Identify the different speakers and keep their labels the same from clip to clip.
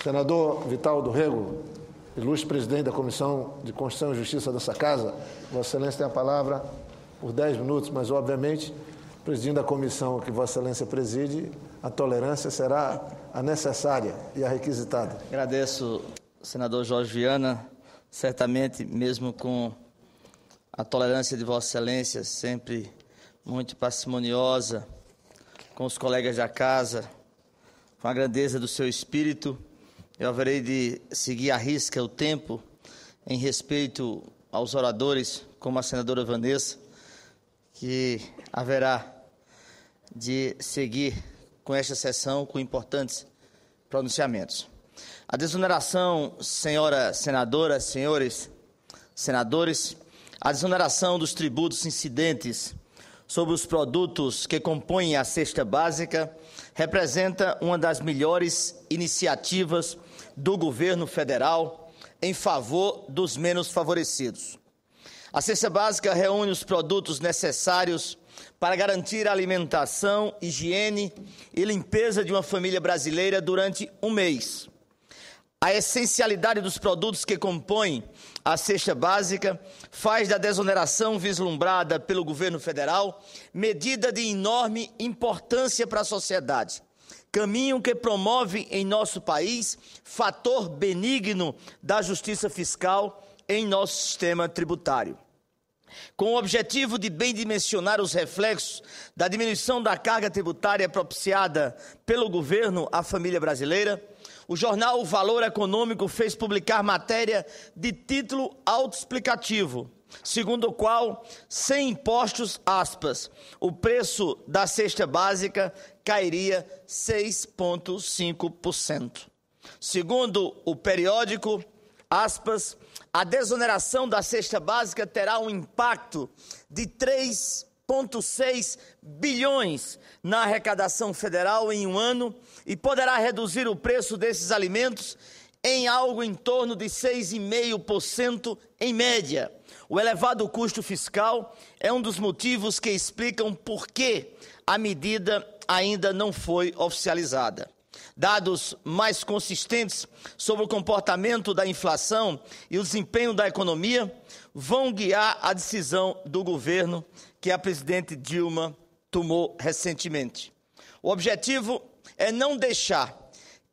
Speaker 1: Senador Vital do Rego, ilustre presidente da Comissão de Constituição e Justiça dessa casa, Vossa Excelência tem a palavra por 10 minutos, mas obviamente, presidindo a comissão que Vossa Excelência preside, a tolerância será a necessária e a requisitada. Agradeço, senador Jorge Viana, certamente, mesmo com a tolerância de Vossa Excelência, sempre muito parcimoniosa, com os colegas da casa, com a grandeza do seu espírito eu haverei de seguir à risca o tempo em respeito aos oradores, como a senadora Vanessa, que haverá de seguir com esta sessão com importantes pronunciamentos. A desoneração, senhora senadora, senhores senadores, a desoneração dos tributos incidentes sobre os produtos que compõem a cesta básica representa uma das melhores iniciativas do governo federal em favor dos menos favorecidos. A cesta básica reúne os produtos necessários para garantir a alimentação, higiene e limpeza de uma família brasileira durante um mês. A essencialidade dos produtos que compõem a cesta básica faz da desoneração vislumbrada pelo governo federal medida de enorme importância para a sociedade. Caminho que promove em nosso país fator benigno da justiça fiscal em nosso sistema tributário. Com o objetivo de bem dimensionar os reflexos da diminuição da carga tributária propiciada pelo governo à família brasileira, o jornal O Valor Econômico fez publicar matéria de título autoexplicativo, segundo o qual, sem impostos, aspas, o preço da cesta básica cairia 6,5%. Segundo o periódico, aspas, a desoneração da cesta básica terá um impacto de 3 3,6 bilhões na arrecadação federal em um ano e poderá reduzir o preço desses alimentos em algo em torno de 6,5% em média. O elevado custo fiscal é um dos motivos que explicam por que a medida ainda não foi oficializada. Dados mais consistentes sobre o comportamento da inflação e o desempenho da economia vão guiar a decisão do governo que a presidente Dilma tomou recentemente. O objetivo é não deixar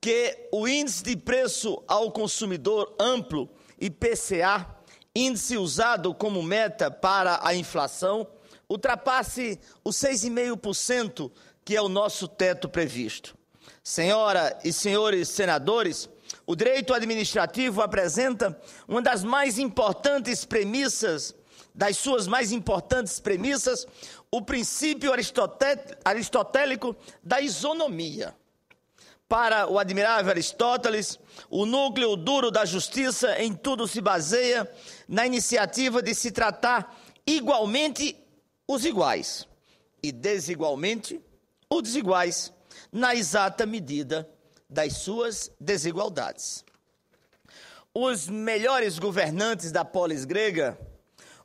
Speaker 1: que o índice de preço ao consumidor amplo, IPCA, índice usado como meta para a inflação, ultrapasse os 6,5%, que é o nosso teto previsto. Senhora e senhores senadores, o direito administrativo apresenta uma das mais importantes premissas das suas mais importantes premissas o princípio aristotélico da isonomia. Para o admirável Aristóteles, o núcleo duro da justiça em tudo se baseia na iniciativa de se tratar igualmente os iguais e desigualmente os desiguais, na exata medida das suas desigualdades. Os melhores governantes da polis grega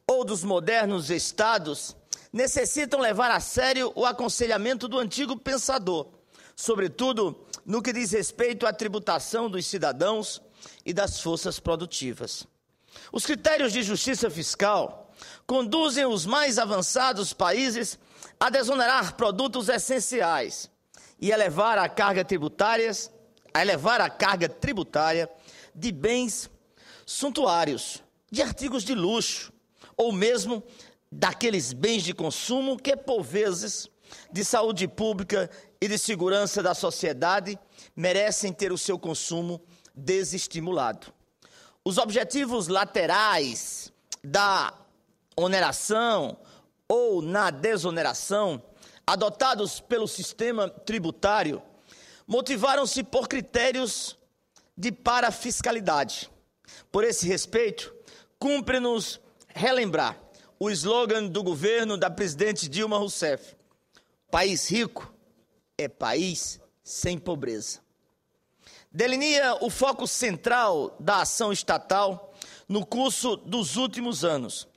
Speaker 1: ou dos modernos estados necessitam levar a sério o aconselhamento do antigo pensador, sobretudo no que diz respeito à tributação dos cidadãos e das forças produtivas. Os critérios de justiça fiscal conduzem os mais avançados países a desonerar produtos essenciais e elevar a carga tributária, a elevar a carga tributária de bens suntuários, de artigos de luxo, ou mesmo daqueles bens de consumo que, por vezes, de saúde pública e de segurança da sociedade, merecem ter o seu consumo desestimulado. Os objetivos laterais da oneração ou na desoneração adotados pelo sistema tributário motivaram-se por critérios de parafiscalidade. Por esse respeito, cumpre-nos relembrar o slogan do governo da presidente Dilma Rousseff: país rico é país sem pobreza. Delinea o foco central da ação estatal no curso dos últimos anos,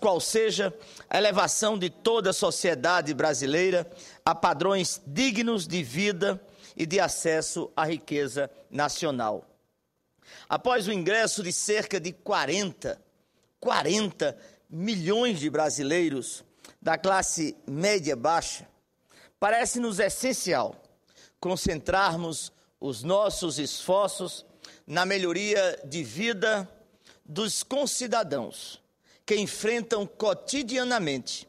Speaker 1: qual seja a elevação de toda a sociedade brasileira a padrões dignos de vida e de acesso à riqueza nacional. Após o ingresso de cerca de 40 40 milhões de brasileiros da classe média baixa, parece-nos essencial concentrarmos os nossos esforços na melhoria de vida dos concidadãos que enfrentam cotidianamente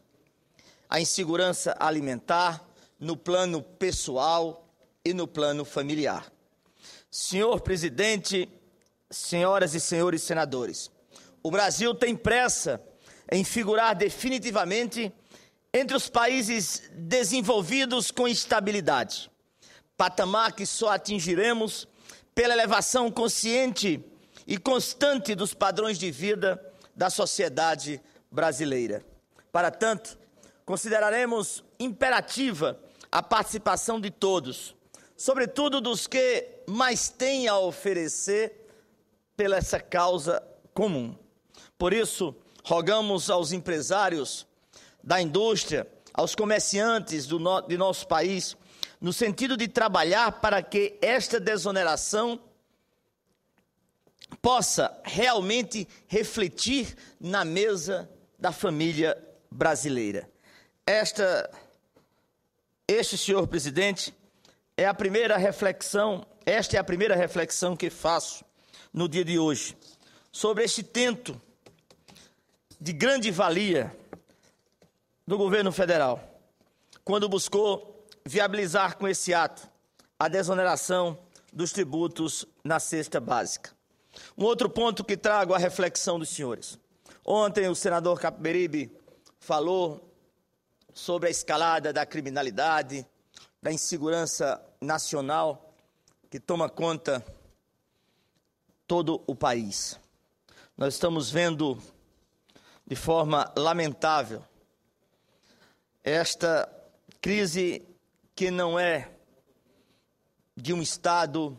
Speaker 1: a insegurança alimentar no plano pessoal e no plano familiar. Senhor presidente, senhoras e senhores senadores, o Brasil tem pressa em figurar definitivamente entre os países desenvolvidos com estabilidade, patamar que só atingiremos pela elevação consciente e constante dos padrões de vida da sociedade brasileira. Para tanto, consideraremos imperativa a participação de todos, sobretudo dos que mais têm a oferecer pela essa causa comum. Por isso, rogamos aos empresários da indústria, aos comerciantes do no, de nosso país, no sentido de trabalhar para que esta desoneração possa realmente refletir na mesa da família brasileira. Esta, este senhor presidente, é a primeira reflexão, esta é a primeira reflexão que faço no dia de hoje sobre este tento de grande valia do governo federal, quando buscou viabilizar com esse ato a desoneração dos tributos na cesta básica. Um outro ponto que trago à reflexão dos senhores. Ontem o senador Capiberibe falou sobre a escalada da criminalidade, da insegurança nacional que toma conta todo o país. Nós estamos vendo de forma lamentável esta crise que não é de um Estado,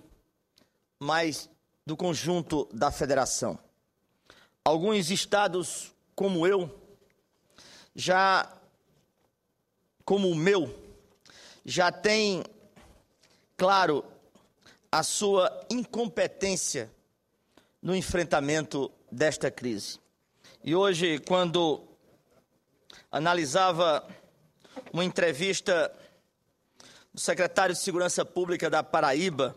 Speaker 1: mas do conjunto da federação. Alguns estados, como eu, já, como o meu, já têm, claro, a sua incompetência no enfrentamento desta crise. E hoje, quando analisava uma entrevista do secretário de Segurança Pública da Paraíba,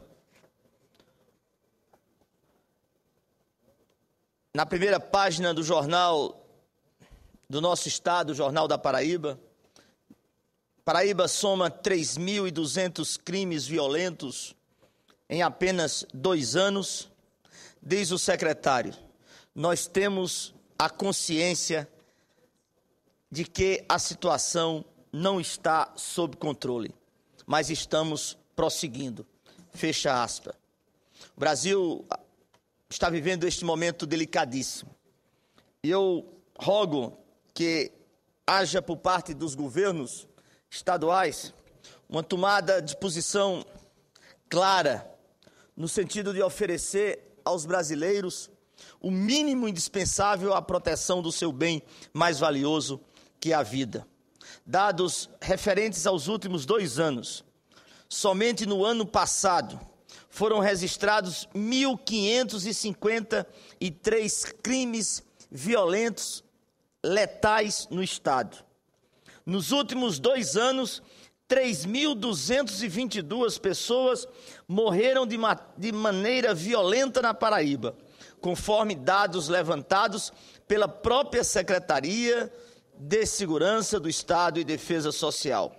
Speaker 1: na primeira página do jornal do nosso estado, o Jornal da Paraíba, Paraíba soma 3.200 crimes violentos em apenas dois anos, diz o secretário. Nós temos a consciência de que a situação não está sob controle, mas estamos prosseguindo. Fecha aspas. O Brasil está vivendo este momento delicadíssimo. E eu rogo que haja por parte dos governos estaduais uma tomada de posição clara no sentido de oferecer aos brasileiros o mínimo indispensável à proteção do seu bem mais valioso, que é a vida. Dados referentes aos últimos dois anos, somente no ano passado foram registrados 1.553 crimes violentos letais no Estado. Nos últimos dois anos, 3.222 pessoas morreram de, ma de, maneira violenta na Paraíba, conforme dados levantados pela própria Secretaria de Segurança do Estado e Defesa Social.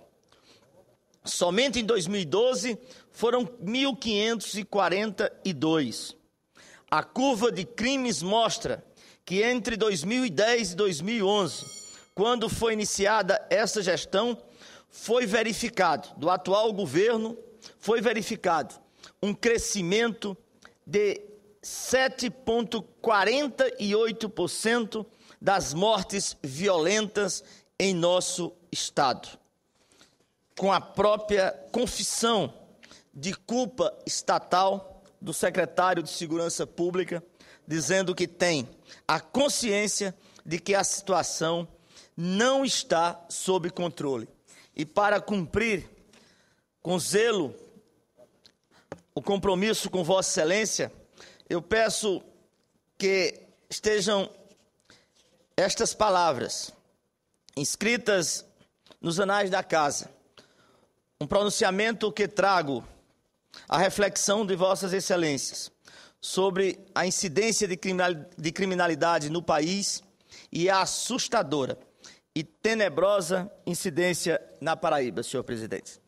Speaker 1: Somente em 2012 foram 1.542. A curva de crimes mostra que entre 2010 e 2011, quando foi iniciada essa gestão, foi verificado, do atual governo, foi verificado um crescimento de 7,48% das mortes violentas em nosso estado. Com a própria confissão de culpa estatal do secretário de Segurança Pública, dizendo que tem a consciência de que a situação não está sob controle. E para cumprir com zelo o compromisso com Vossa Excelência, eu peço que estejam estas palavras inscritas nos anais da casa. Um pronunciamento que trago à reflexão de vossas excelências sobre a incidência de criminalidade no país e a assustadora e tenebrosa incidência na Paraíba, senhor presidente.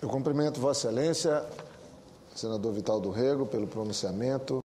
Speaker 1: Eu cumprimento Vossa Excelência, senador Vital do Rego, pelo pronunciamento.